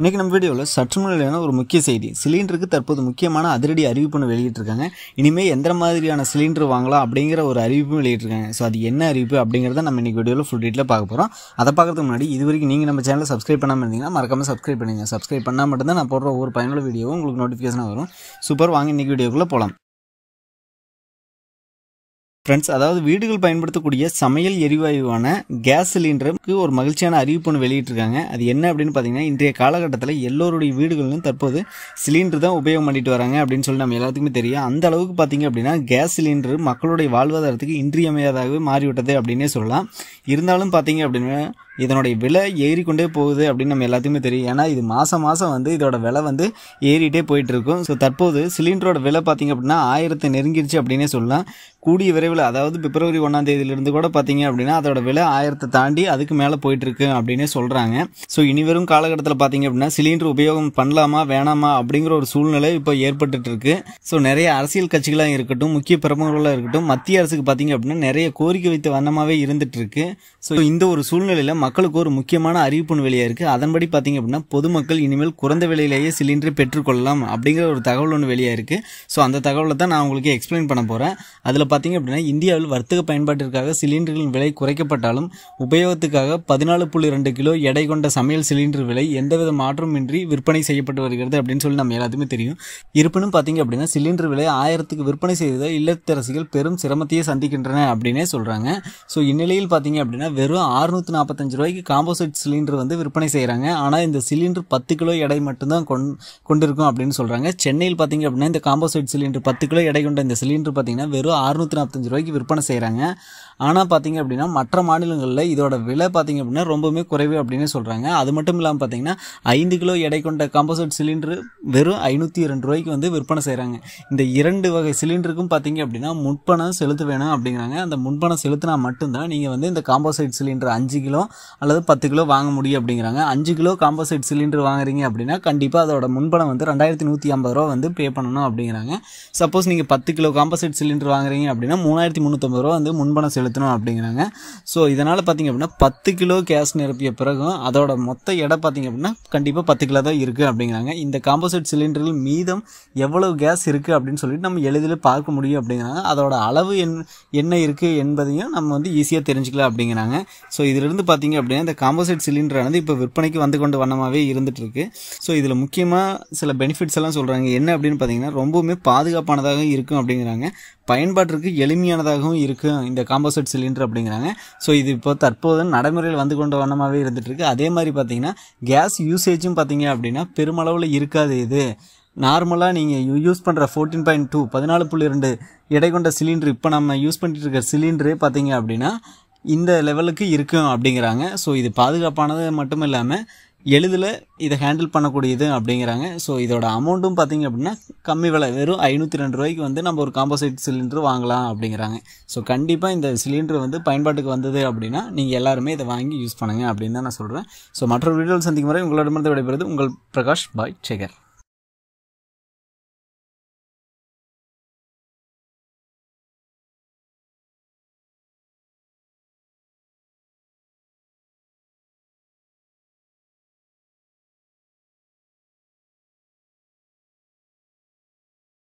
இன்றைக்கி நம்ம வீடியோவில் சற்று முன்னிலையான ஒரு முக்கிய செய்தி சிலிண்டருக்கு தற்போது முக்கியமான அதிரடி அறிவிப்புன்னு வெளியிட்டிருக்காங்க இனிமேல் எந்த மாதிரியான சிலிண்டர் வாங்கலாம் அப்படிங்கிற ஒரு அறிவிப்பும் வெளியிட்டிருக்காங்க ஸோ அது என்ன அறிவிப்பு அப்படிங்கிறத நம்ம இன்றைக்கி வீடியோவில் ஃபுல் டீட்டில் பார்க்க போகிறோம் அதை பார்க்கறதுக்கு முன்னாடி இது வரைக்கும் நீங்கள் நம்ம சேனலை சப்ஸ்கிரைப் பண்ணாமல் இருந்தீங்கன்னா மறக்காமல் சப்ஸ்கிரைப் பண்ணுங்கள் சப்ஸ்கிரைப் பண்ணால் மட்டும்தான் நான் போடுற ஒரு பயனுள்ள வீடியோவும் உங்களுக்கு நோட்டிஃபிகேஷனாக வரும் சூப்பர் வாங்க இன்றைக்கி வீடியோக்குள்ளே போகலாம் ஃப்ரெண்ட்ஸ் அதாவது வீடுகள் பயன்படுத்தக்கூடிய சமையல் எரிவாயுவான கேஸ் சிலிண்டருக்கு ஒரு மகிழ்ச்சியான அறிவிப்பு ஒன்று வெளியிட்டிருக்காங்க அது என்ன அப்படின்னு பார்த்தீங்கன்னா இன்றைய காலகட்டத்தில் எல்லோருடைய வீடுகளிலும் தற்போது சிலிண்டர் தான் உபயோகம் பண்ணிட்டு வராங்க அப்படின்னு சொல்லி நம்ம எல்லாத்துக்குமே தெரியும் அந்த அளவுக்கு பார்த்தீங்க அப்படின்னா கேஸ் சிலிண்டர் மக்களுடைய வாழ்வாதாரத்துக்கு இன்றியமையாதாகவே மாறிவிட்டது அப்படின்னே சொல்லலாம் இருந்தாலும் பார்த்தீங்க அப்படின்னா இதனுடைய விலை ஏறிக்கொண்டே போகுது அப்படின்னு நம்ம எல்லாத்தையுமே தெரியும் ஏன்னா இது மாதம் மாதம் வந்து இதோட விலை வந்து ஏறிட்டே போயிட்டுருக்கும் ஸோ தற்போது சிலிண்டரோட விலை பார்த்திங்க அப்படின்னா ஆயிரத்தை நெருங்கிருச்சு அப்படின்னே சொல்லலாம் கூடிய விரைவில் அதாவது பிப்ரவரி ஒன்றாம் தேதியிலிருந்து கூட பார்த்திங்க அப்படின்னா அதோட விலை ஆயிரத்தை தாண்டி அதுக்கு மேலே போயிட்டுருக்கு அப்படின்னே சொல்கிறாங்க ஸோ இனிவரும் காலகட்டத்தில் பார்த்திங்க அப்படின்னா சிலிண்டர் உபயோகம் பண்ணலாமா வேணாமா அப்படிங்கிற ஒரு சூழ்நிலை இப்போ ஏற்பட்டுட்டு இருக்கு ஸோ நிறைய அரசியல் கட்சிகளாக இருக்கட்டும் முக்கிய பிரமுகர்களாக இருக்கட்டும் மத்திய அரசுக்கு பார்த்திங்க அப்படின்னா நிறைய கோரிக்கை வைத்த வண்ணமாகவே இருந்துட்டு இருக்கு ஸோ இந்த ஒரு சூழ்நிலையில் மக்களுக்கு ஒரு முக்கியமான அறிவிப்பு வெளியாக இருக்குது அதன்படி பார்த்தீங்க அப்படின்னா பொதுமக்கள் இனிமேல் குறைந்த விலையிலேயே சிலிண்டரை பெற்றுக்கொள்ளலாம் அப்படிங்கிற ஒரு தகவல் ஒன்று வெளியாக இருக்குது ஸோ அந்த தகவலை தான் நான் உங்களுக்கு எக்ஸ்பிளைன் பண்ண போகிறேன் அதில் பார்த்தீங்க அப்படின்னா இந்தியாவில் வர்த்தக பயன்பாட்டிற்காக சிலிண்டர்களின் விலை குறைக்கப்பட்டாலும் உபயோகத்துக்காக பதினாலு புள்ளி ரெண்டு கிலோ எடை கொண்ட சமையல் சிலிண்டர் விலை எந்தவித மாற்றமின்றி விற்பனை செய்யப்பட்டு வருகிறது அப்படின்னு சொல்லி நம்ம எல்லாத்துக்குமே தெரியும் இருப்பினும் பார்த்தீங்க அப்படின்னா சிலிண்டர் விலை ஆயிரத்துக்கு விற்பனை செய்வதை இல்லத்தரசிகள் பெரும் சிரமத்தையே சந்திக்கின்றன அப்படின்னே சொல்கிறாங்க ஸோ இந்நிலையில் பார்த்தீங்க அப்படின்னா வெறும் ஆறுநூற்றி நாற்பத்தஞ்சு பதினஞ்சு ரூபாய்க்கு காம்போசிட் சிலிண்டர் வந்து விற்பனை செய்கிறாங்க ஆனால் இந்த சிலிண்டர் பத்து கிலோ எடை மட்டும்தான் கொண் கொண்டிருக்கும் அப்படின்னு சொல்கிறாங்க சென்னையில் பார்த்தீங்க அப்படின்னா இந்த காம்போசிட் சிலிண்டர் பத்து கிலோ எடை கொண்ட இந்த சிலிண்டர் பார்த்தீங்கன்னா வெறும் அறுநூற்றி நாற்பத்தஞ்சு ரூபாய்க்கு விற்பனை செய்கிறாங்க ஆனால் பார்த்திங்க அப்படின்னா மற்ற மாநிலங்களில் இதோட விலை பார்த்திங்க அப்படின்னா ரொம்பவுமே குறைவு அப்படின்னு சொல்கிறாங்க அது மட்டும் இல்லாமல் பார்த்தீங்கன்னா ஐந்து கிலோ எடை கொண்ட காம்போசிட் சிலிண்டர் வெறும் ஐநூற்றி இரண்டு ரூபாய்க்கு வந்து விற்பனை செய்கிறாங்க இந்த இரண்டு வகை சிலிண்டருக்கும் பார்த்தீங்க அப்படின்னா முன்பணம் செலுத்த வேணும் அப்படிங்கிறாங்க அந்த முன்பணம் செலுத்தினா மட்டும்தான் நீங்கள் வந்து இந்த காம்போசைட் சிலிண்டர் அஞ்சு கிலோ அல்லது பத்து கிலோ வாங்க முடியும் அப்படிங்கிறாங்க அஞ்சு கிலோ காம்போசைட் சிலிண்டர் வாங்குறீங்க அப்படின்னா கண்டிப்பாக அதோட முன்பணம் வந்து ரெண்டாயிரத்தி நூற்றி ஐம்பது ரூபா வந்து பே பண்ணணும் அப்படிங்கிறாங்க சப்போஸ் நீங்கள் பத்து கிலோ காம்போசைட் சிலிண்டர் வாங்குறீங்க அப்படின்னா மூணாயிரத்தி முந்நூற்றம்பது ரூபா வந்து முன்பணம் செலுத்தணும் அப்படிங்கிறாங்க ஸோ இதனால் பார்த்தீங்க அப்படின்னா பத்து கிலோ கேஸ் நிரப்பிய பிறகும் அதோட மொத்த எடை பார்த்திங்க அப்படின்னா கண்டிப்பாக பத்து கிலோ தான் இருக்குது அப்படிங்கிறாங்க இந்த காம்போசைட் சிலிண்டரில் மீதம் எவ்வளவு கேஸ் இருக்குது அப்படின்னு சொல்லிட்டு நம்ம எளிதில் பார்க்க முடியும் அப்படிங்கிறாங்க அதோட அளவு என் என்ன இருக்குது என்பதையும் நம்ம வந்து ஈஸியாக தெரிஞ்சுக்கலாம் அப்படிங்கிறாங்க ஸோ இதிலிருந்து பார்த்திங்க பார்த்தீங்க அப்படின்னா இந்த காம்போசைட் சிலிண்டரானது இப்போ விற்பனைக்கு வந்து கொண்டு வண்ணமாகவே இருந்துட்டு இருக்கு ஸோ இதில் முக்கியமாக சில பெனிஃபிட்ஸ் எல்லாம் சொல்கிறாங்க என்ன அப்படின்னு பார்த்தீங்கன்னா ரொம்பவுமே பாதுகாப்பானதாக இருக்கும் அப்படிங்கிறாங்க பயன்பாட்டிற்கு எளிமையானதாகவும் இருக்கும் இந்த காம்போசைட் சிலிண்டர் அப்படிங்கிறாங்க ஸோ இது இப்போ தற்போது நடைமுறையில் வந்து கொண்ட வண்ணமாகவே இருக்கு அதே மாதிரி பார்த்தீங்கன்னா கேஸ் யூசேஜும் பார்த்தீங்க அப்படின்னா பெருமளவில் இருக்காது இது நார்மலாக நீங்கள் யூஸ் பண்ணுற ஃபோர்டீன் பாயிண்ட் டூ பதினாலு புள்ளி ரெண்டு எடை கொண்ட சிலிண்டர் இப்போ நம்ம யூஸ் பண்ணிட்டு இருக்கிற சிலிண்டரே பார்த்தீங்க அப்படின்னா இந்த லெவலுக்கு இருக்கும் அப்படிங்கிறாங்க ஸோ இது பாதுகாப்பானது மட்டும் இல்லாமல் எளிதில் இதை ஹேண்டில் பண்ணக்கூடியது அப்படிங்கிறாங்க ஸோ இதோட அமௌண்ட்டும் பார்த்திங்க அப்படின்னா கம்மி விலை வெறும் ஐநூற்றி ரெண்டு ரூபாய்க்கு வந்து நம்ம ஒரு காம்போசைட் சிலிண்டர் வாங்கலாம் அப்படிங்கிறாங்க ஸோ கண்டிப்பாக இந்த சிலிண்டர் வந்து பயன்பாட்டுக்கு வந்தது அப்படின்னா நீங்கள் எல்லாருமே இதை வாங்கி யூஸ் பண்ணுங்கள் அப்படின்னு தான் நான் சொல்கிறேன் ஸோ மற்றொரு வீடியோவில் சந்திக்கும் முறை மருந்து விடைபெறுது உங்கள் பிரகாஷ் பாய் சேகர்